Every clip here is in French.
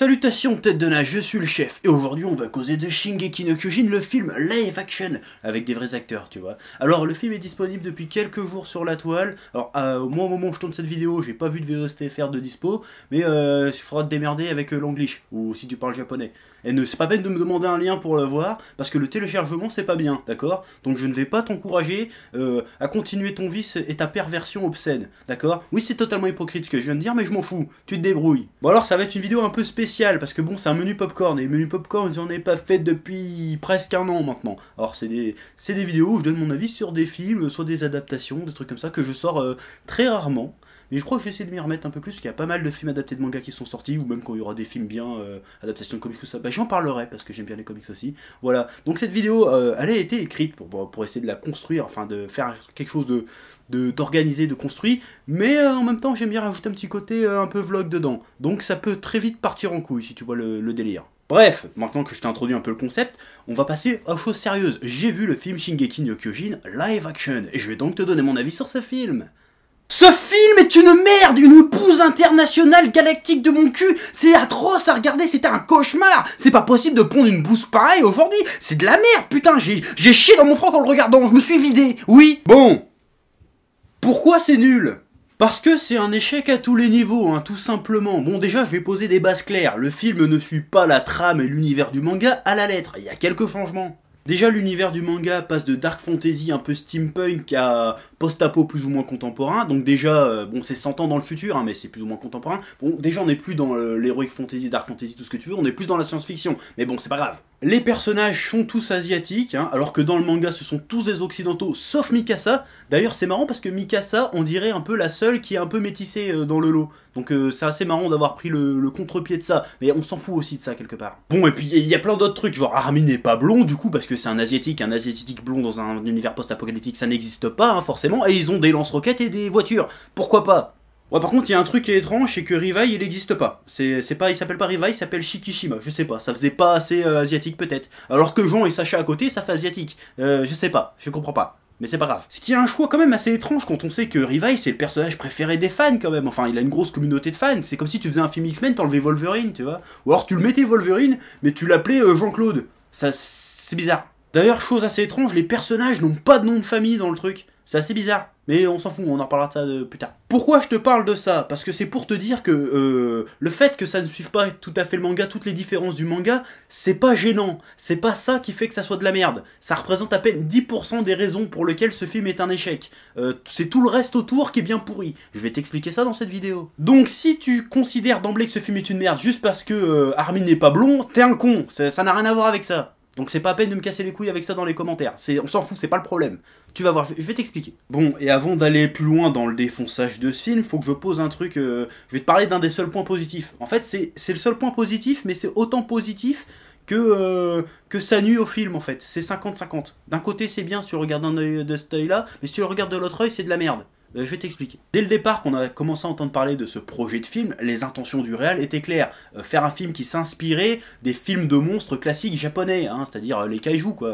Salutations tête de nage, je suis le chef, et aujourd'hui on va causer de Shingeki no Kyojin, le film live action, avec des vrais acteurs, tu vois. Alors le film est disponible depuis quelques jours sur la toile, alors euh, au moment où je tourne cette vidéo, j'ai pas vu de VOSTFR de dispo, mais euh, il faudra te démerder avec euh, l'anglish, ou si tu parles japonais. Et ne c'est pas peine de me demander un lien pour le voir, parce que le téléchargement c'est pas bien, d'accord Donc je ne vais pas t'encourager euh, à continuer ton vice et ta perversion obscène, d'accord Oui c'est totalement hypocrite ce que je viens de dire, mais je m'en fous, tu te débrouilles. Bon alors ça va être une vidéo un peu spéciale, parce que bon, c'est un menu popcorn, et menu popcorn, j'en ai pas fait depuis presque un an maintenant. Alors, c'est des, des vidéos où je donne mon avis sur des films, soit des adaptations, des trucs comme ça, que je sors euh, très rarement. Mais je crois que j'essaie de m'y remettre un peu plus, parce qu'il y a pas mal de films adaptés de manga qui sont sortis, ou même quand il y aura des films bien euh, adaptations de comics ou ça, bah, j'en parlerai, parce que j'aime bien les comics aussi. Voilà, donc cette vidéo, euh, elle a été écrite pour, pour, essayer de la construire, enfin de faire quelque chose de d'organiser, de, construit, mais euh, en même temps j'aime bien rajouter un petit côté un peu vlog dedans. Donc ça peut très vite partir en couille, si tu vois le, délire. Bref, maintenant que je t'ai introduit un peu le concept, on va passer aux choses sérieuses. J'ai vu le film Shingeki no Kyojin live action, et je vais donc te donner mon avis sur ce film. Ce film est une merde, une bouse internationale galactique de mon cul. C'est atroce à regarder, c'était un cauchemar. C'est pas possible de pondre une bouse pareille aujourd'hui. C'est de la merde, putain. J'ai chié dans mon front en le regardant, je me suis vidé. Oui. Bon. Pourquoi c'est nul parce que c'est un échec à tous les niveaux, hein, tout simplement. Bon, déjà, je vais poser des bases claires. Le film ne suit pas la trame et l'univers du manga à la lettre. Il y a quelques changements. Déjà, l'univers du manga passe de dark fantasy un peu steampunk à post-apo plus ou moins contemporain. Donc déjà, euh, bon, c'est 100 ans dans le futur, hein, mais c'est plus ou moins contemporain. Bon, déjà, on n'est plus dans euh, l'heroic fantasy, dark fantasy, tout ce que tu veux. On est plus dans la science-fiction. Mais bon, c'est pas grave. Les personnages sont tous asiatiques, hein, alors que dans le manga ce sont tous des occidentaux, sauf Mikasa. D'ailleurs c'est marrant parce que Mikasa, on dirait un peu la seule qui est un peu métissée euh, dans le lot. Donc euh, c'est assez marrant d'avoir pris le, contre-pied de ça, mais on s'en fout aussi de ça quelque part. Bon et puis il y a plein d'autres trucs, genre Armin n'est pas blond du coup parce que c'est un asiatique, un asiatique blond dans un univers post-apocalyptique ça n'existe pas hein, forcément, et ils ont des lance-roquettes et des voitures, pourquoi pas Ouais, par contre, il y a un truc qui est étrange, c'est que Rivaille il n'existe pas. C'est, pas, il s'appelle pas Rivaille, il s'appelle Shikishima. Je sais pas, ça faisait pas assez euh, asiatique peut-être. Alors que Jean et Sacha à côté, ça fait asiatique. Euh, je sais pas, je comprends pas. Mais c'est pas grave. Ce qui est un choix quand même assez étrange quand on sait que Rivaille c'est le personnage préféré des fans quand même. Enfin, il a une grosse communauté de fans. C'est comme si tu faisais un film X-Men, t'enlevais Wolverine, tu vois. Ou alors tu le mettais Wolverine, mais tu l'appelais euh, Jean-Claude. Ça, c'est bizarre. D'ailleurs, chose assez étrange, les personnages n'ont pas de nom de famille dans le truc. C'est assez bizarre. Mais on s'en fout, on en reparlera de ça euh, plus tard. Pourquoi je te parle de ça Parce que c'est pour te dire que euh, le fait que ça ne suive pas tout à fait le manga, toutes les différences du manga, c'est pas gênant. C'est pas ça qui fait que ça soit de la merde. Ça représente à peine 10% des raisons pour lesquelles ce film est un échec. Euh, c'est tout le reste autour qui est bien pourri. Je vais t'expliquer ça dans cette vidéo. Donc si tu considères d'emblée que ce film est une merde juste parce que Armin n'est pas blond, t'es un con. Ça n'a rien à voir avec ça. Donc c'est pas à peine de me casser les couilles avec ça dans les commentaires. C'est, on s'en fout, c'est pas le problème. Tu vas voir, je, vais t'expliquer. Bon, et avant d'aller plus loin dans le défonçage de ce film, faut que je pose un truc. Euh, je vais te parler d'un des seuls points positifs. En fait, c'est, c'est le seul point positif, mais c'est autant positif que, euh, que ça nuit au film en fait. C'est 50-50. D'un côté, c'est bien si tu regardes un œil de cet œil-là, mais si tu le regardes de l'autre œil, c'est de la merde. Euh, je vais t'expliquer. Dès le départ, qu'on a commencé à entendre parler de ce projet de film, les intentions du réal étaient claires. Euh, faire un film qui s'inspirait des films de monstres classiques japonais, hein, c'est-à-dire euh, les kaiju, quoi,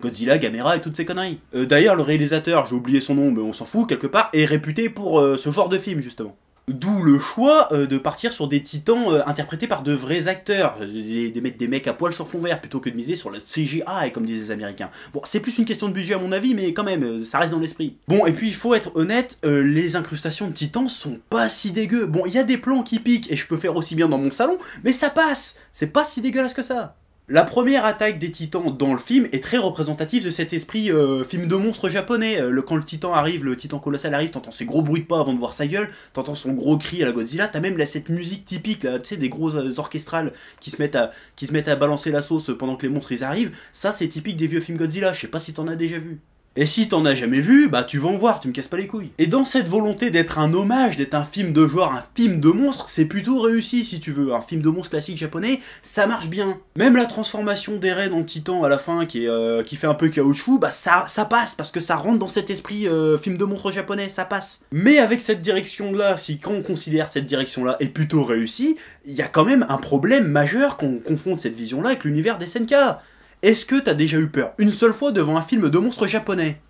Godzilla, Gamera et toutes ces conneries. D'ailleurs, le réalisateur, j'ai oublié son nom, mais on s'en fout, quelque part, est réputé pour ce genre de film, justement. D'où le choix euh, de partir sur des titans euh, interprétés par de vrais acteurs, de mettre des, mecs à poil sur fond vert, plutôt que de miser sur la CGI, comme disent les Américains. Bon, c'est plus une question de budget à mon avis, mais quand même, euh, ça reste dans l'esprit. Bon, et puis il faut être honnête, les incrustations de titans sont pas si dégueu. Bon, il y a des plans qui piquent, et je peux faire aussi bien dans mon salon, mais ça passe C'est pas si dégueulasse que ça la première attaque des titans dans le film est très représentative de cet esprit euh, film de monstre japonais. Euh, le, quand le titan arrive, le titan colossal arrive, t'entends ses gros bruits de pas avant de voir sa gueule, t'entends son gros cri à la Godzilla, t'as même cette musique typique là, des grosses euh, orchestrales qui se, mettent à, qui se mettent à balancer la sauce pendant que les monstres ils arrivent. Ça c'est typique des vieux films Godzilla, je sais pas si t'en as déjà vu. Et si t'en as jamais vu, bah tu vas en voir, tu me casses pas les couilles. Et dans cette volonté d'être un hommage, d'être un film de joueur, un film de monstre, c'est plutôt réussi si tu veux. Un film de monstre classique japonais, ça marche bien. Même la transformation d'Eren en titan à la fin qui, euh, qui fait un peu caoutchouc, bah ça, passe parce que ça rentre dans cet esprit euh, film de monstre japonais, ça passe. Mais avec cette direction là, si quand on considère cette direction là est plutôt réussie, il y a quand même un problème majeur qu'on confronte cette vision là avec l'univers des Senka est-ce que t'as déjà eu peur une seule fois devant un film de monstre japonais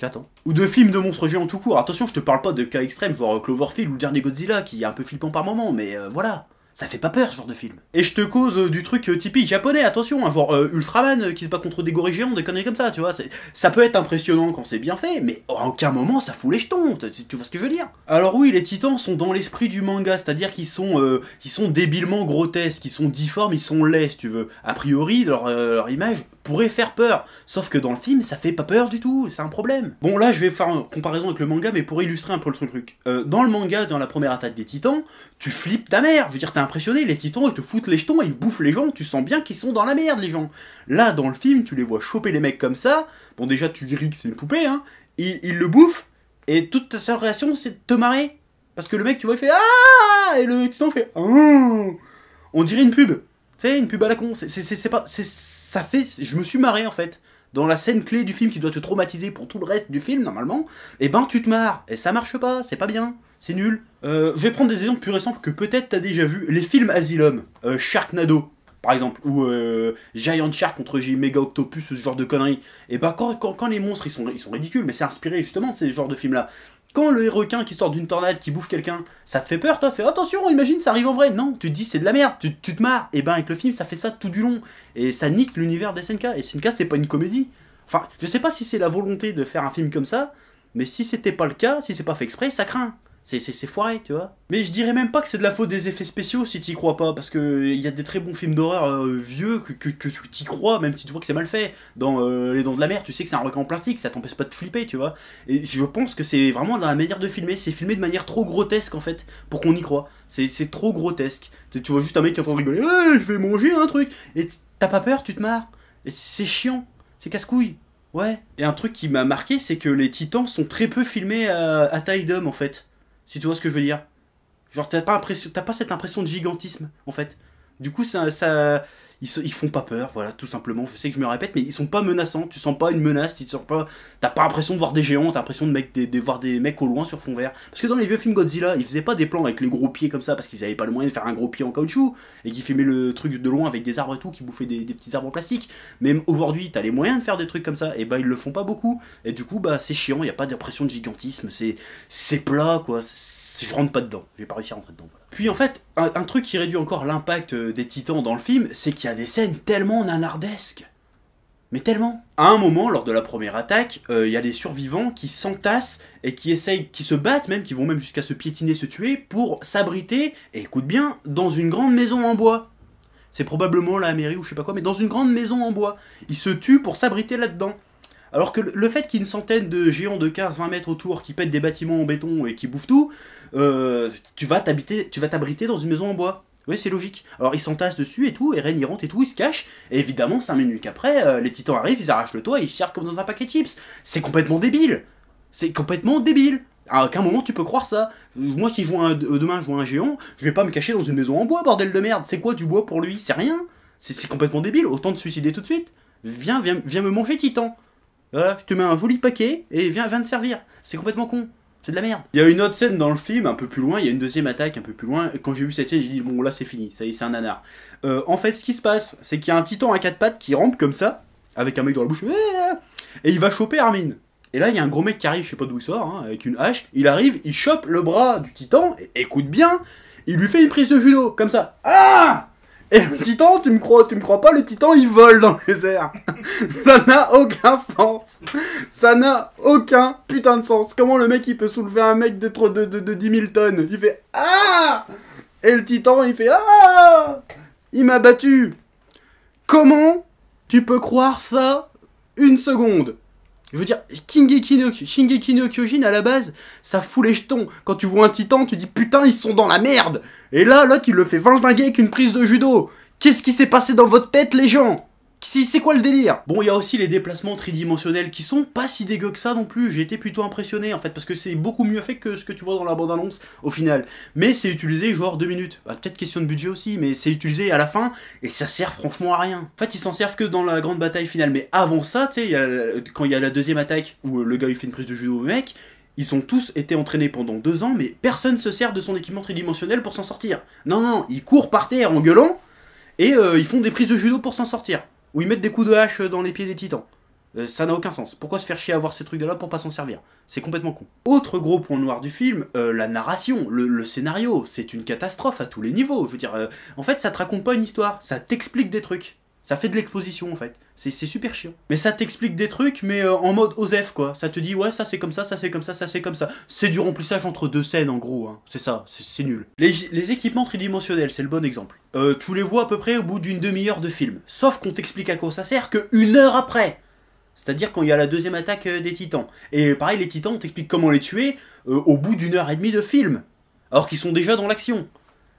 J'attends. Ou de films de monstres géants tout court. Attention, je te parle pas de cas extrêmes, genre Cloverfield ou dernier Godzilla, qui est un peu flippant par moment, mais euh, voilà. Ça fait pas peur ce genre de film. Et je te cause euh, du truc euh, typique japonais, attention, hein, genre euh, Ultraman qui se bat contre des gorilles géants, des conneries comme ça, tu vois. Ça peut être impressionnant quand c'est bien fait, mais à aucun moment ça fout les jetons, tu vois ce que je veux dire. Alors oui, les titans sont dans l'esprit du manga, c'est-à-dire qu'ils sont, sont débilement grotesques, ils sont difformes, ils sont laids, tu veux. A priori, leur, leur image pourrait faire peur. Sauf que dans le film, ça fait pas peur du tout, c'est un problème. Bon, là, je vais faire une comparaison avec le manga, mais pour illustrer un peu le truc. Euh, dans le manga, dans la première attaque des titans, tu flippes ta mère. Je veux dire, t'es impressionné, les titans, ils te foutent les jetons, ils bouffent les gens, tu sens bien qu'ils sont dans la merde, les gens. Là, dans le film, tu les vois choper les mecs comme ça. Bon, déjà, tu diris que c'est une poupée, hein. Ils, le bouffent, et toute ta réaction, c'est de te marrer. Parce que le mec, tu vois, il fait Ah Et le titan fait hum. On dirait une pub. tu sais une pub à la con. C'est pas. C'est ça fait, je me suis marré en fait. Dans la scène clé du film qui doit te traumatiser pour tout le reste du film normalement, et eh ben tu te marres et ça marche pas, c'est pas bien, c'est nul. Euh, je vais prendre des exemples plus récents que peut-être t'as déjà vu. Les films Asylum, Shark euh, Sharknado, par exemple, ou euh, Giant Shark contre j Mega Octopus, ce genre de conneries. Et eh ben quand, quand, les monstres ils sont, ils sont ridicules, mais c'est inspiré justement de ces genres de films là. Quand le requin qui sort d'une tornade, qui bouffe quelqu'un, ça te fait peur, toi, fais attention, imagine, ça arrive en vrai. Non, tu te dis c'est de la merde, tu, tu, te marres. Et eh ben avec le film, ça fait ça tout du long. Et ça nique l'univers des SNK. Et SNK, c'est pas une comédie. Enfin, je sais pas si c'est la volonté de faire un film comme ça, mais si c'était pas le cas, si c'est pas fait exprès, ça craint. C'est foiré, tu vois. Mais je dirais même pas que c'est de la faute des effets spéciaux si t'y crois pas, parce que euh, y a des très bons films d'horreur euh, vieux que, que, que t'y crois, même si tu vois que c'est mal fait. Dans euh, Les Dents de la Mer, tu sais que c'est un requin en plastique, ça t'empêche pas de flipper, tu vois. Et je pense que c'est vraiment dans la manière de filmer, c'est filmé de manière trop grotesque en fait, pour qu'on y croit. C'est trop grotesque. Tu vois juste un mec qui est en train de rigoler, je vais manger un truc, et t'as pas peur, tu te marres. Et c'est chiant, c'est casse-couille. Ouais. Et un truc qui m'a marqué, c'est que les titans sont très peu filmés à taille d'homme en fait. Si tu vois ce que je veux dire. Genre, t'as pas, pas cette impression de gigantisme, en fait. Du coup, ça, ça, ils, font pas peur, voilà, tout simplement. Je sais que je me répète, mais ils sont pas menaçants. Tu sens pas une menace, tu sens pas. T'as pas l'impression de voir des géants, t'as l'impression de, voir des mecs au loin sur fond vert. Parce que dans les vieux films Godzilla, ils faisaient pas des plans avec les gros pieds comme ça parce qu'ils avaient pas le moyen de faire un gros pied en caoutchouc et qui filmaient le truc de loin avec des arbres et tout, qui bouffaient des, petits arbres en plastique. Même aujourd'hui, t'as les moyens de faire des trucs comme ça, et bah ils le font pas beaucoup. Et du coup, bah c'est chiant, y a pas d'impression de gigantisme, c'est plat quoi. Je rentre pas dedans, j'ai pas réussi à rentrer dedans. Puis en fait, un, truc qui réduit encore l'impact euh, des titans dans le film, c'est qu'il y a des scènes tellement nanardesques. Mais tellement. À un moment, lors de la première attaque, euh, il y a des survivants qui s'entassent et qui essayent, qui se battent même, qui vont même jusqu'à se piétiner, se tuer, pour s'abriter, et écoute bien, dans une grande maison en bois. C'est probablement la mairie ou je sais pas quoi, mais dans une grande maison en bois. Ils se tuent pour s'abriter là-dedans. Alors que le fait qu'il y ait une centaine de géants de 15-20 mètres autour qui pètent des bâtiments en béton et qui bouffent tout, euh, tu vas t'abriter dans une maison en bois. Oui, c'est logique. Alors ils s'entassent dessus et tout, et Ren rentre et tout, ils se cachent, et évidemment, 5 minutes après, euh, les titans arrivent, ils arrachent le toit et ils cherchent comme dans un paquet de chips. C'est complètement débile C'est complètement débile à aucun moment tu peux croire ça. Moi, si je vois euh, demain je vois un géant, je vais pas me cacher dans une maison en bois, bordel de merde. C'est quoi du bois pour lui C'est rien. C'est complètement débile. Autant te suicider tout de suite. Viens, viens, viens me manger, Titan. Voilà, je te mets un joli paquet et viens, viens te servir. C'est complètement con. C'est de la merde. Il y a une autre scène dans le film, un peu plus loin, il y a une deuxième attaque un peu plus loin. Quand j'ai vu cette scène, j'ai dit, bon là c'est fini, ça y est, c'est un nanar. Euh, en fait, ce qui se passe, c'est qu'il y a un titan à quatre pattes qui rampe comme ça, avec un mec dans la bouche, et il va choper Armin. Et là, il y a un gros mec qui arrive, je sais pas d'où il sort, hein, avec une hache, il arrive, il chope le bras du titan, et écoute bien, il lui fait une prise de judo, comme ça. Ah et le titan, tu me crois, tu me crois pas, le titan il vole dans les airs. Ça n'a aucun sens. Ça n'a aucun putain de sens. Comment le mec il peut soulever un mec de, de, 10 000 tonnes Il fait Ah Et le titan il fait Ah Il m'a battu. Comment tu peux croire ça une seconde je veux dire, Kingeki Shingeki no Kyojin, à la base, ça fout les jetons. Quand tu vois un titan, tu dis putain, ils sont dans la merde. Et là, l'autre, il le fait dinguer avec une prise de judo. Qu'est-ce qui s'est passé dans votre tête, les gens c'est quoi le délire Bon, il y a aussi les déplacements tridimensionnels qui sont pas si dégueux que ça non plus. J'ai été plutôt impressionné en fait parce que c'est beaucoup mieux fait que ce que tu vois dans la bande-annonce au final. Mais c'est utilisé genre deux minutes. Bah, peut-être question de budget aussi, mais c'est utilisé à la fin et ça sert franchement à rien. En fait, ils s'en servent que dans la grande bataille finale. Mais avant ça, tu sais, euh, quand il y a la deuxième attaque où euh, le gars il fait une prise de judo au mec, ils ont tous été entraînés pendant deux ans, mais personne se sert de son équipement tridimensionnel pour s'en sortir. Non, non, ils courent par terre en gueulant et euh, ils font des prises de judo pour s'en sortir. Ou ils mettent des coups de hache dans les pieds des titans. Euh, ça n'a aucun sens. Pourquoi se faire chier à avoir ces trucs-là pour pas s'en servir C'est complètement con. Autre gros point noir du film, euh, la narration, le, scénario. C'est une catastrophe à tous les niveaux. Je veux dire, euh, en fait, ça te raconte pas une histoire, ça t'explique des trucs. Ça fait de l'exposition en fait. C'est super chiant. Mais ça t'explique des trucs, mais euh, en mode OSEF quoi. Ça te dit ouais, ça c'est comme ça, ça c'est comme ça, ça c'est comme ça. C'est du remplissage entre deux scènes en gros. Hein. C'est ça, c'est nul. Les, équipements tridimensionnels, c'est le bon exemple. Euh, tu les vois à peu près au bout d'une demi-heure de film. Sauf qu'on t'explique à quoi ça sert que une heure après. C'est-à-dire quand il y a la deuxième attaque euh, des titans. Et pareil, les titans, on t'explique comment les tuer au bout d'une heure et demie de film. Alors qu'ils sont déjà dans l'action.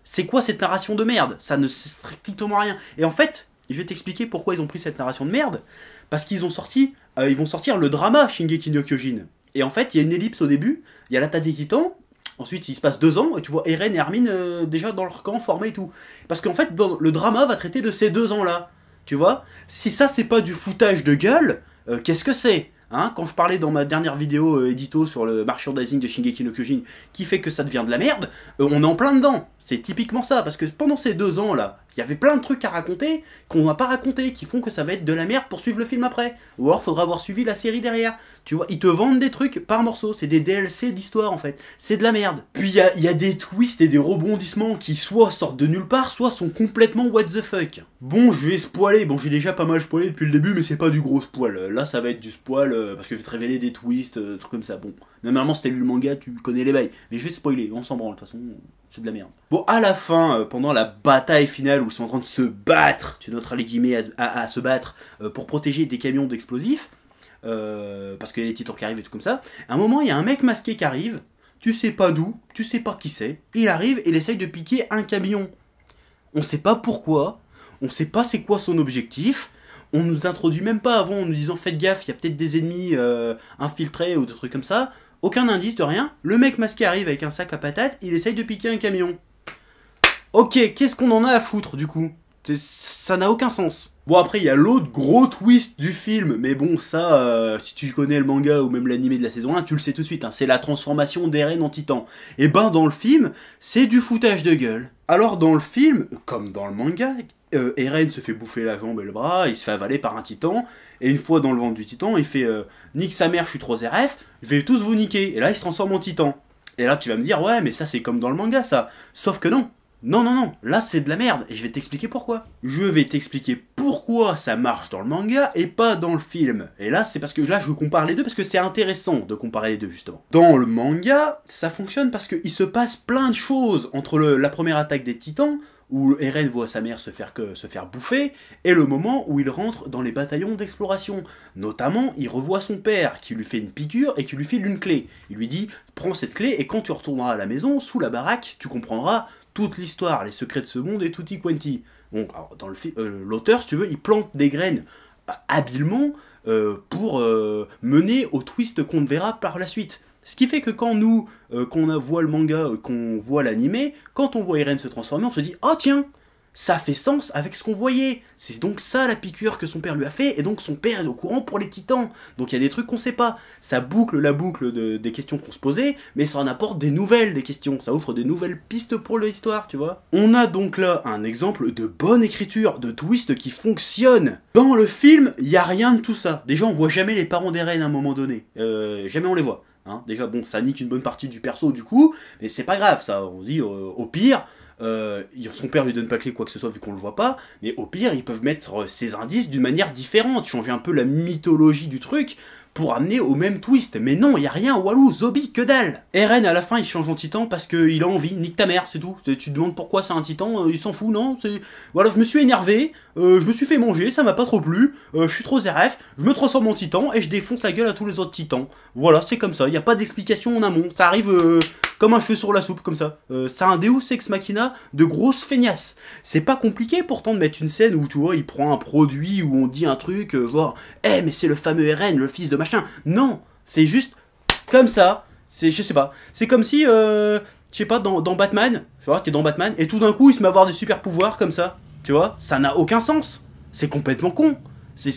C'est quoi cette narration de merde Ça ne sert strictement rien. Et en fait, et je vais t'expliquer pourquoi ils ont pris cette narration de merde. Parce qu'ils ont sorti, euh, ils vont sortir le drama Shingeki no Kyojin. Et en fait, il y a une ellipse au début, il y a l'attaque des titans, ensuite il se passe deux ans, et tu vois Eren et Hermine euh, déjà dans leur camp formé et tout. Parce qu'en fait, le drama va traiter de ces deux ans-là. Tu vois Si ça, c'est pas du foutage de gueule, euh, qu'est-ce que c'est hein quand je parlais dans ma dernière vidéo édito sur le merchandising de Shingeki no Kyojin, qui fait que ça devient de la merde, on est en plein dedans. C'est typiquement ça, parce que pendant ces deux ans là, il y avait plein de trucs à raconter qu'on n'a pas raconté, qui font que ça va être de la merde pour suivre le film après. Ou alors faudra avoir suivi la série derrière. Tu vois, ils te vendent des trucs par morceaux, c'est des DLC d'histoire en fait. C'est de la merde. Puis il y a, des twists et des rebondissements qui soit sortent de nulle part, soit sont complètement what the fuck. Bon, je vais spoiler, bon j'ai déjà pas mal spoilé depuis le début, mais c'est pas du gros spoil. Là ça va être du spoil euh, parce que je vais te révéler des twists, des euh, trucs comme ça. Bon. Normalement, si t'as lu le manga, tu connais les bails. Mais je vais te spoiler, on s'en branle, de toute façon, c'est de la merde. Bon, à la fin, euh, pendant la bataille finale où ils sont en train de se battre, tu noteras les guillemets à, se battre, euh, pour protéger des camions d'explosifs, euh, parce qu'il y a des titans qui arrivent et tout comme ça, à un moment, il y a un mec masqué qui arrive, tu sais pas d'où, tu sais pas qui c'est, il arrive et il essaye de piquer un camion. On sait pas pourquoi, on sait pas c'est quoi son objectif, on nous introduit même pas avant en nous disant faites gaffe, il y a peut-être des ennemis infiltrés ou des trucs comme ça. Aucun indice de rien. Le mec masqué arrive avec un sac à patates, il essaye de piquer un camion. Ok, qu'est-ce qu'on en a à foutre du coup Ça n'a aucun sens. Bon après il y a l'autre gros twist du film, mais bon ça, euh, si tu connais le manga ou même l'animé de la saison 1, tu le sais tout de suite, hein. c'est la transformation d'Eren en titan. Et eh ben dans le film, c'est du foutage de gueule. Alors dans le film, comme dans le manga, euh, Eren se fait bouffer la jambe et le bras, il se fait avaler par un titan, et une fois dans le ventre du titan, il fait euh, Nique sa mère, je suis trop RF, je vais tous vous niquer. Et là, il se transforme en titan. Et là, tu vas me dire Ouais, mais ça, c'est comme dans le manga, ça. Sauf que non. Non, non, non, là c'est de la merde, et je vais t'expliquer pourquoi. Je vais t'expliquer pourquoi ça marche dans le manga et pas dans le film. Et là, c'est parce que là, je compare les deux, parce que c'est intéressant de comparer les deux, justement. Dans le manga, ça fonctionne parce qu'il se passe plein de choses entre la première attaque des titans où Eren voit sa mère se faire, se faire bouffer, et le moment où il rentre dans les bataillons d'exploration. Notamment, il revoit son père, qui lui fait une piqûre et qui lui file une clé. Il lui dit « Prends cette clé, et quand tu retourneras à la maison, sous la baraque, tu comprendras toute l'histoire, les secrets de ce monde et tutti quanti. » Bon, alors, dans euh, l'auteur, si tu veux, il plante des graines euh, habilement euh, pour mener au twist qu'on ne verra par la suite. Ce qui fait que quand nous, euh, qu'on voit le manga, euh, qu'on voit l'animé, quand on voit Eren se transformer, on se dit Oh tiens, ça fait sens avec ce qu'on voyait. C'est donc ça la piqûre que son père lui a fait, et donc son père est au courant pour les titans. Donc il y a des trucs qu'on sait pas. Ça boucle la boucle des questions qu'on se posait, mais ça en apporte des nouvelles des questions. Ça offre des nouvelles pistes pour l'histoire, tu vois. On a donc là un exemple de bonne écriture, de twist qui fonctionne. Dans le film, il y a rien de tout ça. Déjà, on voit jamais les parents d'Eren à un moment donné. Euh, jamais on les voit. Hein. Déjà, bon, ça nique une bonne partie du perso du coup, mais c'est pas grave ça. On dit, euh, au pire, euh, son père lui donne pas clé quoi que ce soit vu qu'on le voit pas, mais au pire, ils peuvent mettre euh, ses indices d'une manière différente, changer un peu la mythologie du truc pour amener au même twist. Mais non, il y a rien, Walou, Zobi, que dalle Eren, à la fin, il change en titan parce qu'il a envie, nique ta mère, c'est tout. Tu te demandes pourquoi c'est un titan, euh, il s'en fout, non Voilà, je me suis énervé, euh, je me suis fait manger, ça m'a pas trop plu, euh, je suis trop ZRF, je me transforme en titan et je défonce la gueule à tous les autres titans. Voilà, c'est comme ça, il n'y a pas d'explication en amont, ça arrive... comme un cheveu sur la soupe, comme ça. c'est un Deus Ex Machina de grosse feignasse. C'est pas compliqué pourtant de mettre une scène où, tu vois, il prend un produit, où on dit un truc, genre, Eh, mais c'est le fameux Rn, le fils de machin. Non, c'est juste comme ça. C'est, je sais pas. C'est comme si, euh, je sais pas, dans, Batman, tu vois, t'es dans Batman, et tout d'un coup, il se met à avoir des super pouvoirs comme ça. Tu vois, ça n'a aucun sens. C'est complètement con. C'est,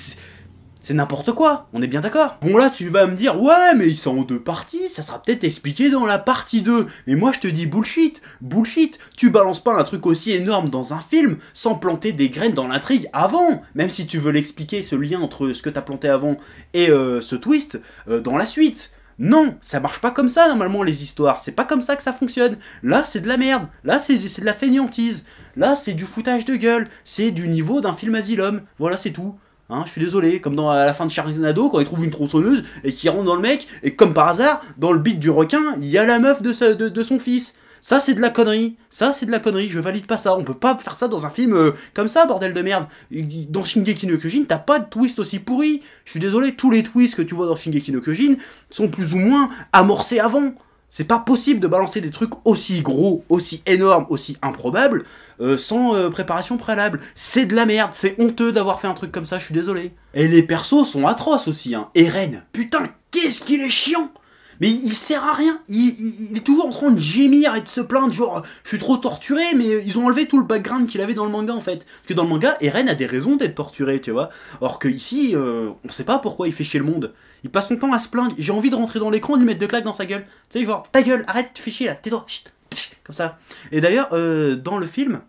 c'est n'importe quoi, on est bien d'accord. Bon là tu vas me dire, ouais mais ils sont en deux parties, ça sera peut-être expliqué dans la partie 2. Mais moi je te dis bullshit, bullshit, tu balances pas un truc aussi énorme dans un film sans planter des graines dans l'intrigue avant. Même si tu veux l'expliquer, ce lien entre ce que t'as planté avant et euh, ce twist euh, dans la suite. Non, ça marche pas comme ça normalement les histoires, c'est pas comme ça que ça fonctionne. Là c'est de la merde, là c'est de la fainéantise, là c'est du foutage de gueule, c'est du niveau d'un film Asylum, voilà c'est tout. Hein, je suis désolé, comme dans la fin de Sharknado, quand ils trouvent une tronçonneuse et qui rentre dans le mec, et comme par hasard, dans le beat du requin, il y a la meuf de, son fils. Ça, c'est de la connerie. Ça, c'est de la connerie. Je valide pas ça. On peut pas faire ça dans un film euh, comme ça, bordel de merde. Dans Shingeki no Kyojin, t'as pas de twist aussi pourri. Je suis désolé, tous les twists que tu vois dans Shingeki no Kyojin sont plus ou moins amorcés avant. C'est pas possible de balancer des trucs aussi gros, aussi énormes, aussi improbables, euh, sans euh, préparation préalable. C'est de la merde, c'est honteux d'avoir fait un truc comme ça, je suis désolé. Et les persos sont atroces aussi, hein. Eren, putain, qu'est-ce qu'il est chiant mais il sert à rien. Il, est toujours en train de gémir et de se plaindre, genre je suis trop torturé, mais ils ont enlevé tout le background qu'il avait dans le manga en fait. Parce que dans le manga, Eren a des raisons d'être torturé, tu vois. Or que ici, euh, on sait pas pourquoi il fait chier le monde. Il passe son temps à se plaindre. J'ai envie de rentrer dans l'écran et de lui mettre deux claques dans sa gueule. Tu sais, genre ta gueule, arrête, tu fais chier là, tais-toi, comme ça. Et d'ailleurs, euh, dans le film,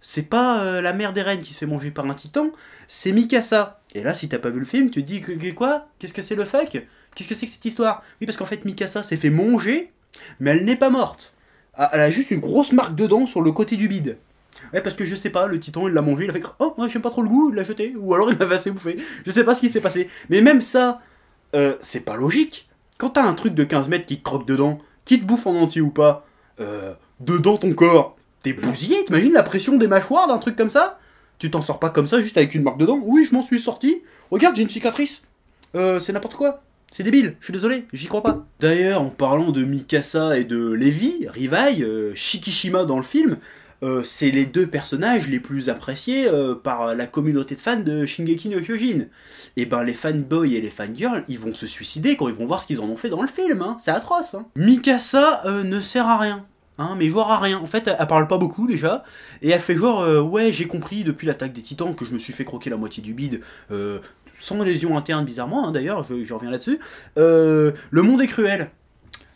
c'est pas euh, la mère d'Eren qui se fait manger par un titan, c'est Mikasa. Et là, si t'as pas vu le film, tu te dis quoi Qu'est-ce que c'est le fuck Qu'est-ce que c'est que cette histoire Oui, parce qu'en fait, Mikasa s'est fait manger, mais elle n'est pas morte. Ah, elle a juste une grosse marque dedans sur le côté du bide. Ouais, parce que je sais pas, le titan il l'a mangé, il a fait Oh, moi j'aime pas trop le goût, il l'a jeté, ou alors il l'avait assez bouffé. Je sais pas ce qui s'est passé. Mais même ça, euh, c'est pas logique. Quand t'as un truc de 15 mètres qui te croque dedans, qui te bouffe en entier ou pas, euh, dedans ton corps, t'es bousillé, t'imagines la pression des mâchoires d'un truc comme ça Tu t'en sors pas comme ça juste avec une marque dedans Oui, je m'en suis sorti. Regarde, j'ai une cicatrice. Euh, c'est n'importe quoi. C'est débile, je suis désolé, j'y crois pas. D'ailleurs, en parlant de Mikasa et de Levi, Rivaille, euh, Shikishima dans le film, euh, c'est les deux personnages les plus appréciés euh, par la communauté de fans de Shingeki no Kyojin. Et eh ben les fanboys et les fangirls, ils vont se suicider quand ils vont voir ce qu'ils en ont fait dans le film, hein. c'est atroce. Hein. Mikasa ne sert à rien. Hein, mais genre à rien. En fait, elle, parle pas beaucoup déjà, et elle fait genre ouais j'ai compris depuis l'attaque des Titans que je me suis fait croquer la moitié du bide sans lésion interne bizarrement, hein, d'ailleurs, je, reviens là-dessus, euh, le monde est cruel.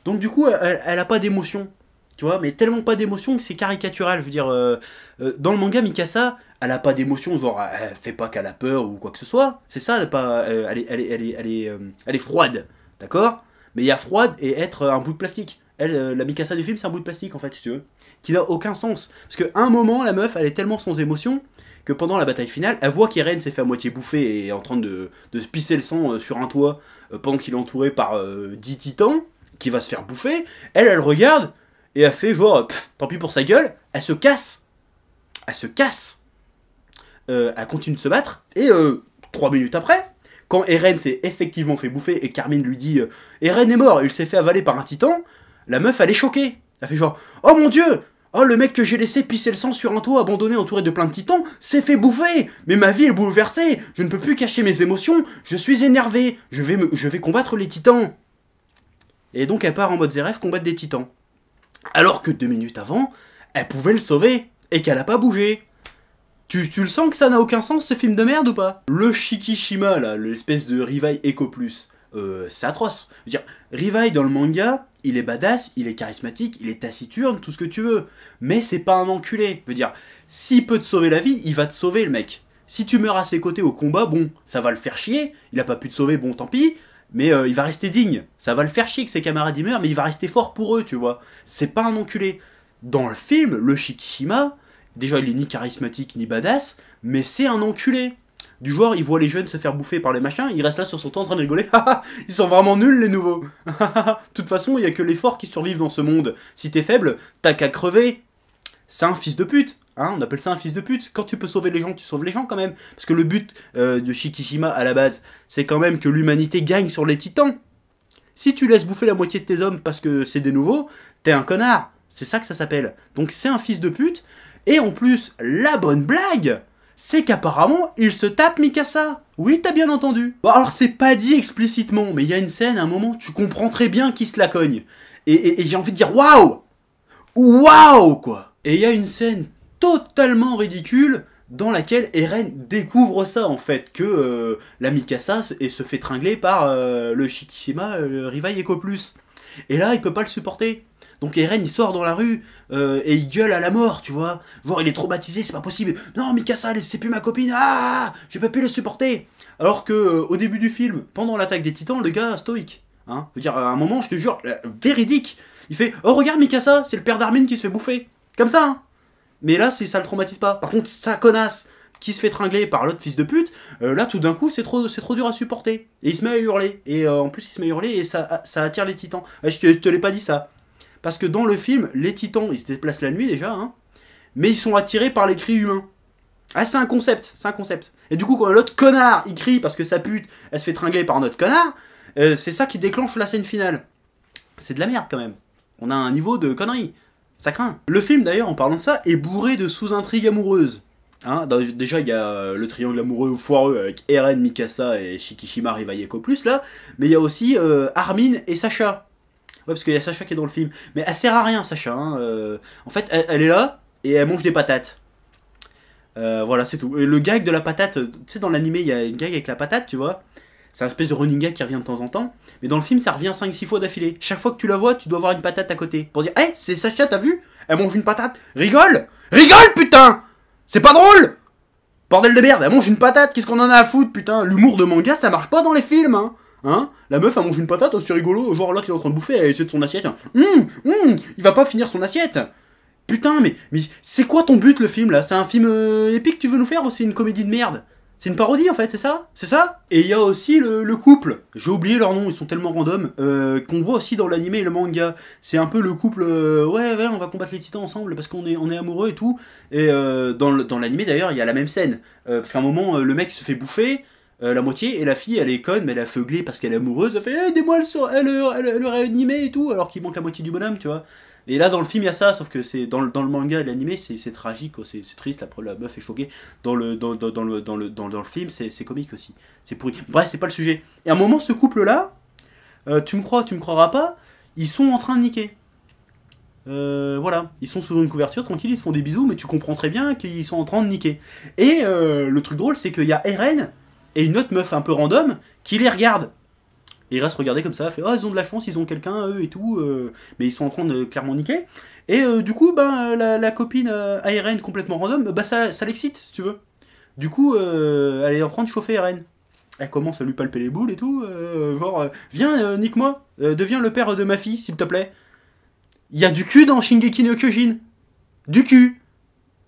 Donc du coup, elle, n'a pas d'émotion. Tu vois, mais tellement pas d'émotion que c'est caricatural. Je veux dire, euh, euh, dans le manga, Mikasa, elle a pas d'émotion, genre elle fait pas qu'elle a peur ou quoi que ce soit. C'est ça, elle, pas, elle, est, elle, froide, d'accord Mais il y a froide et être un bout de plastique. Elle, la Mikasa du film, c'est un bout de plastique en fait, si tu veux. Qui n'a aucun sens. Parce qu'à un moment, la meuf, elle est tellement sans émotion que pendant la bataille finale, elle voit qu'Eren s'est fait à moitié bouffer et en train de, de se pisser le sang euh, sur un toit euh, pendant qu'il est entouré par 10 euh, titans, qui va se faire bouffer. Elle, elle regarde et elle fait genre, tant pis pour sa gueule, elle se casse. Elle se casse. elle continue de se battre et trois 3 minutes après, quand Eren s'est effectivement fait bouffer et Carmine lui dit Eren est mort, il s'est fait avaler par un titan, la meuf elle est choquée. Elle fait genre Oh mon dieu Oh, le mec que j'ai laissé pisser le sang sur un toit abandonné entouré de plein de titans s'est fait bouffer Mais ma vie est bouleversée Je ne peux plus cacher mes émotions, je suis énervé Je vais, combattre les titans Et donc elle part en mode ZRF combattre des titans. Alors que deux minutes avant, elle pouvait le sauver, et qu'elle a pas bougé tu, le sens que ça n'a aucun sens ce film de merde ou pas Le Shikishima là, l'espèce de rivail Eco Plus, euh, c'est atroce. Je dire, Rivaille dans le manga, il est badass, il est charismatique, il est taciturne, tout ce que tu veux. Mais c'est pas un enculé. Je veux dire, s'il peut te sauver la vie, il va te sauver le mec. Si tu meurs à ses côtés au combat, bon, ça va le faire chier. Il a pas pu te sauver, bon, tant pis. Mais euh, il va rester digne. Ça va le faire chier que ses camarades y meurent, mais il va rester fort pour eux, tu vois. C'est pas un enculé. Dans le film, le Shikishima, déjà il est ni charismatique ni badass, mais c'est un enculé. Du joueur, il voit les jeunes se faire bouffer par les machins, il reste là sur son temps en train de rigoler. ils sont vraiment nuls les nouveaux. De toute façon, il n'y a que les forts qui survivent dans ce monde. Si t'es faible, t'as qu'à crever. C'est un fils de pute. Hein, on appelle ça un fils de pute. Quand tu peux sauver les gens, tu sauves les gens quand même. Parce que le but euh, de Shikishima à la base, c'est quand même que l'humanité gagne sur les titans. Si tu laisses bouffer la moitié de tes hommes parce que c'est des nouveaux, t'es un connard. C'est ça que ça s'appelle. Donc c'est un fils de pute. Et en plus, la bonne blague, c'est qu'apparemment, il se tape Mikasa. Oui, t'as bien entendu. Bon, alors c'est pas dit explicitement, mais il y a une scène, à un moment, tu comprends très bien qui se la cogne. Et, j'ai envie de dire waouh Waouh, quoi Et il y a une scène totalement ridicule dans laquelle Eren découvre ça en fait, que euh, la Mikasa se fait tringler par euh, le Shikishima, euh, Rivaille Plus. Et là, il peut pas le supporter. Donc Eren il sort dans la rue euh, et il gueule à la mort, tu vois. Genre il est traumatisé, c'est pas possible. Non Mikasa, c'est plus ma copine. Ah, j'ai pas pu le supporter. Alors que euh, au début du film, pendant l'attaque des Titans, le gars stoïque. Hein. Je veux dire, à un moment, je te jure, euh, véridique. Il fait Oh regarde Mikasa, c'est le père d'Armin qui se fait bouffer. Comme ça. Hein. Mais là, ça le traumatise pas. Par contre, sa connasse qui se fait tringler par l'autre fils de pute, là tout d'un coup c'est trop, c'est trop dur à supporter. Et il se met à hurler. Et en plus il se met à hurler et ça, attire les titans. Ah, je te l'ai pas dit ça. Parce que dans le film, les titans, ils se déplacent la nuit déjà, hein, mais ils sont attirés par les cris humains. Ah, c'est un concept, c'est un concept. Et du coup, quand l'autre connard, il crie parce que sa pute, elle se fait tringler par un autre connard, euh, c'est ça qui déclenche la scène finale. C'est de la merde quand même. On a un niveau de connerie. Ça craint. Le film, d'ailleurs, en parlant de ça, est bourré de sous-intrigues amoureuses. Hein, déjà, il y a euh, le triangle amoureux foireux avec Eren, Mikasa et Shikishima Rivayeko plus là, mais il y a aussi euh, Armin et Sacha. Ouais, parce qu'il y a Sacha qui est dans le film. Mais elle sert à rien, Sacha. Hein, euh. en fait, elle, est là et elle mange des patates. Euh, voilà, c'est tout. Et le gag de la patate, euh, tu sais, dans l'animé, il y a une gag avec la patate, tu vois. C'est un espèce de running gag qui revient de temps en temps. Mais dans le film, ça revient 5-6 fois d'affilée. Chaque fois que tu la vois, tu dois avoir une patate à côté. Pour dire, hé, c'est Sacha, t'as vu Elle mange une patate. Rigole Rigole, putain C'est pas drôle Bordel de merde, elle mange une patate, qu'est-ce qu'on en a à foutre, putain L'humour de manga, ça marche pas dans les films, hein Hein La meuf, a mangé une patate, c'est rigolo, genre là qu'il est en train de bouffer, elle essaie de son assiette. Hein. Hum, hum, il va pas finir son assiette Putain, mais, c'est quoi ton but le film là C'est un film euh, épique que tu veux nous faire ou c'est une comédie de merde c'est une parodie en fait, c'est ça C'est ça Et il y a aussi le, couple. J'ai oublié leur nom, ils sont tellement random. Euh, qu'on voit aussi dans l'anime et le manga. C'est un peu le couple. Euh, ouais, on va combattre les titans ensemble parce qu'on est, on est amoureux et tout. Et dans, l'anime d'ailleurs, il y a la même scène. parce qu'à un moment, le mec se fait bouffer. Euh, la moitié, et la fille, elle est conne, mais elle a feuglé parce qu'elle est amoureuse, elle fait eh, des moelles sur elle, elle, le et tout, alors qu'il manque la moitié du bonhomme, tu vois. Et là, dans le film, il y a ça, sauf que c'est dans, le manga et l'animé, c'est tragique, c'est triste, la, la meuf est choquée. Dans le, dans, dans, le, film, c'est comique aussi. C'est pourri. Bref, c'est pas le sujet. Et à un moment, ce couple-là, euh, tu me crois, tu me croiras pas, ils sont en train de niquer. Euh, voilà, ils sont sous une couverture, tranquille, ils se font des bisous, mais tu comprends très bien qu'ils sont en train de niquer. Et le truc drôle, c'est qu'il y a Eren et une autre meuf un peu random qui les regarde. Et il reste regarder comme ça, fait Oh, ils ont de la chance, ils ont quelqu'un, eux et tout, euh, mais ils sont en train de clairement niquer. Et euh, du coup, ben, euh, la, copine euh, complètement random, bah, ça, l'excite, si tu veux. Du coup, elle est en train de chauffer ARN. Elle commence à lui palper les boules et tout, genre Viens, nique-moi, deviens le père de ma fille, s'il te plaît. Il y a du cul dans Shingeki no Kyojin. Du cul.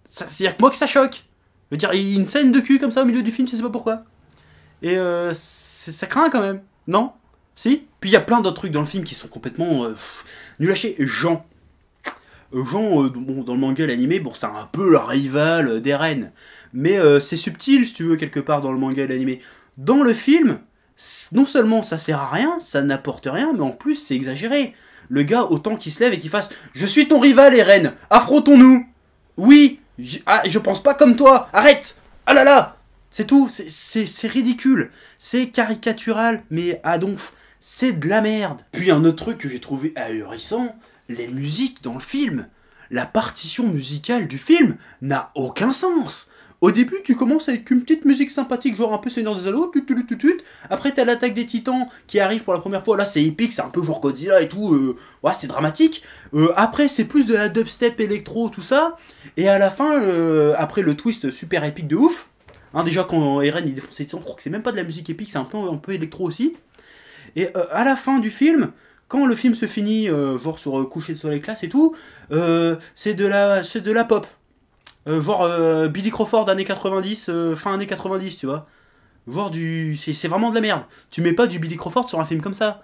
C'est-à-dire que moi que ça choque. Je veux dire, une scène de cul comme ça au milieu du film, tu sais pas pourquoi. Et euh, ça craint quand même, non Si Puis il y a plein d'autres trucs dans le film qui sont complètement euh, nul à Jean. Jean, euh, dans le manga, l'animé, bon, c'est un peu la rivale des reines. Mais euh, c'est subtil, si tu veux, quelque part dans le manga et l'animé. Dans le film, non seulement ça sert à rien, ça n'apporte rien, mais en plus c'est exagéré. Le gars, autant qu'il se lève et qu'il fasse Je suis ton rival, Eren, affrontons-nous Oui, ah, je pense pas comme toi, arrête Ah là là c'est tout, c'est ridicule, c'est caricatural, mais adonf, c'est de la merde. Puis un autre truc que j'ai trouvé ahurissant, les musiques dans le film. La partition musicale du film n'a aucun sens. Au début, tu commences avec une petite musique sympathique, genre un peu Seigneur des Anneaux, tu tu tu tu. Après, t'as l'attaque des Titans qui arrive pour la première fois. Là, c'est épique, c'est un peu genre et tout. Euh, ouais, c'est dramatique. Euh, après, c'est plus de la dubstep électro, tout ça. Et à la fin, euh, après le twist super épique de ouf, Hein, déjà, quand Eren il défonce les titans, je crois que c'est même pas de la musique épique, c'est un peu, un peu électro aussi. Et euh, à la fin du film, quand le film se finit, euh, genre sur euh, coucher de soleil classe et tout, c'est de, la, de la pop. genre Billy Crawford années 90, fin années 90, tu vois. Genre du. C'est vraiment de la merde. Tu mets pas du Billy Crawford sur un film comme ça.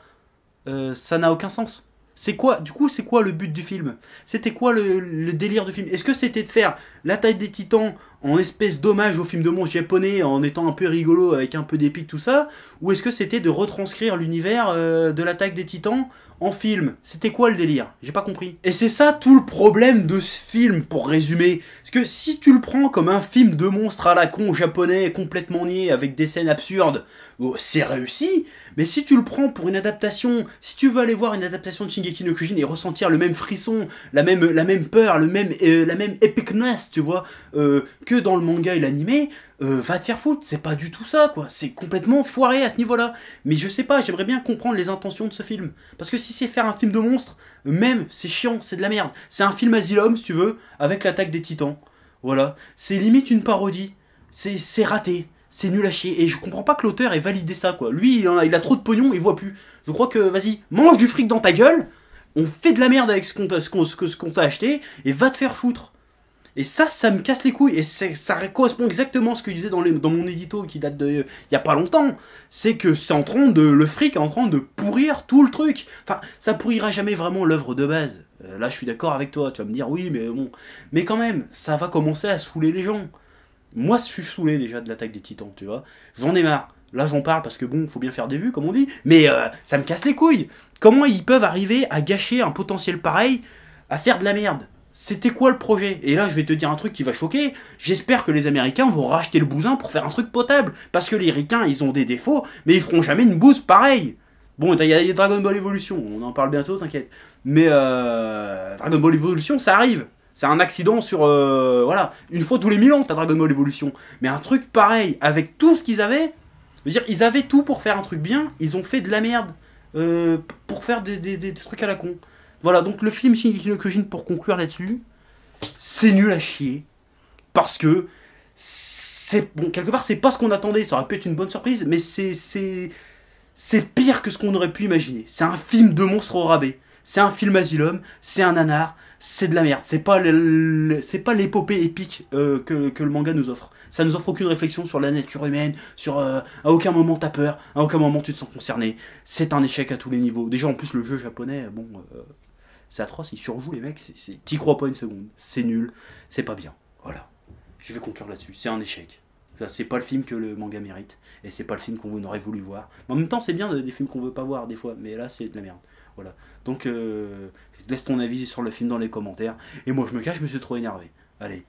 ça n'a aucun sens. C'est quoi, du coup, c'est quoi le but du film C'était quoi le, le, délire du film Est-ce que c'était de faire la taille des titans en espèce d'hommage au film de monstre japonais en étant un peu rigolo avec un peu d'épique tout ça ou est-ce que c'était de retranscrire l'univers euh, de l'attaque des titans en film C'était quoi le délire J'ai pas compris. Et c'est ça tout le problème de ce film pour résumer, parce que si tu le prends comme un film de monstre à la con japonais complètement nié avec des scènes absurdes, c'est réussi, mais si tu le prends pour une adaptation, si tu veux aller voir une adaptation de Shingeki no Kujin et ressentir le même frisson, la même la même peur, le même euh, la même epicness, tu vois, euh, que dans le manga et l'animé, euh, va te faire foutre, c'est pas du tout ça, quoi. C'est complètement foiré à ce niveau-là. Mais je sais pas, j'aimerais bien comprendre les intentions de ce film. Parce que si c'est faire un film de monstre, même, c'est chiant, c'est de la merde. C'est un film Asylum, si tu veux, avec l'attaque des titans. Voilà. C'est limite une parodie. C'est raté c'est nul à chier. Et je comprends pas que l'auteur ait validé ça, quoi. Lui, il, a, trop de pognon, il voit plus. Je crois que, vas-y, mange du fric dans ta gueule, on fait de la merde avec ce qu'on t'a acheté, et va te faire foutre. Et ça, ça me casse les couilles. Et ça correspond exactement à ce que je disais dans, mon édito qui date de il y a pas longtemps. C'est que c'est en train de. Le fric est en train de pourrir tout le truc. Enfin, ça pourrira jamais vraiment l'œuvre de base. Euh, là, je suis d'accord avec toi. Tu vas me dire oui, mais bon. Mais quand même, ça va commencer à saouler les gens. Moi, je suis saoulé déjà de l'attaque des titans, tu vois. J'en ai marre. Là, j'en parle parce que bon, faut bien faire des vues, comme on dit. Mais euh, ça me casse les couilles. Comment ils peuvent arriver à gâcher un potentiel pareil, à faire de la merde c'était quoi le projet Et là, je vais te dire un truc qui va choquer. J'espère que les Américains vont racheter le bousin pour faire un truc potable. Parce que les Ricains, ils ont des défauts, mais ils feront jamais une bouse pareille. Bon, il y, a Dragon Ball Evolution, on en parle bientôt, t'inquiète. Mais euh, Dragon Ball Evolution, ça arrive. C'est un accident sur... Euh, voilà, une fois tous les mille ans, t'as Dragon Ball Evolution. Mais un truc pareil, avec tout ce qu'ils avaient... Je veux dire, ils avaient tout pour faire un truc bien, ils ont fait de la merde. Euh, pour faire des trucs à la con. Voilà, donc le film Shingeki no pour conclure là-dessus, c'est nul à chier. Parce que c'est bon, quelque part, c'est pas ce qu'on attendait. Ça aurait pu être une bonne surprise, mais c'est c'est c'est pire que ce qu'on aurait pu imaginer. C'est un film de monstre au rabais. C'est un film Asylum, c'est un nanar, c'est de la merde. C'est pas c'est pas l'épopée épique euh, que, le manga nous offre. Ça nous offre aucune réflexion sur la nature humaine, sur euh, à aucun moment t'as peur, à aucun moment tu te sens concerné. C'est un échec à tous les niveaux. Déjà en plus le jeu japonais, bon. Euh, c'est atroce, ils surjouent les mecs, t'y crois pas une seconde, c'est nul, c'est pas bien. Voilà. Je vais conclure là-dessus, c'est un échec. C'est pas le film que le manga mérite, et c'est pas le film qu'on aurait voulu voir. Mais en même temps, c'est bien des films qu'on veut pas voir des fois, mais là, c'est de la merde. Voilà. Donc, euh, laisse ton avis sur le film dans les commentaires. Et moi, je me cache, je me suis trop énervé. Allez,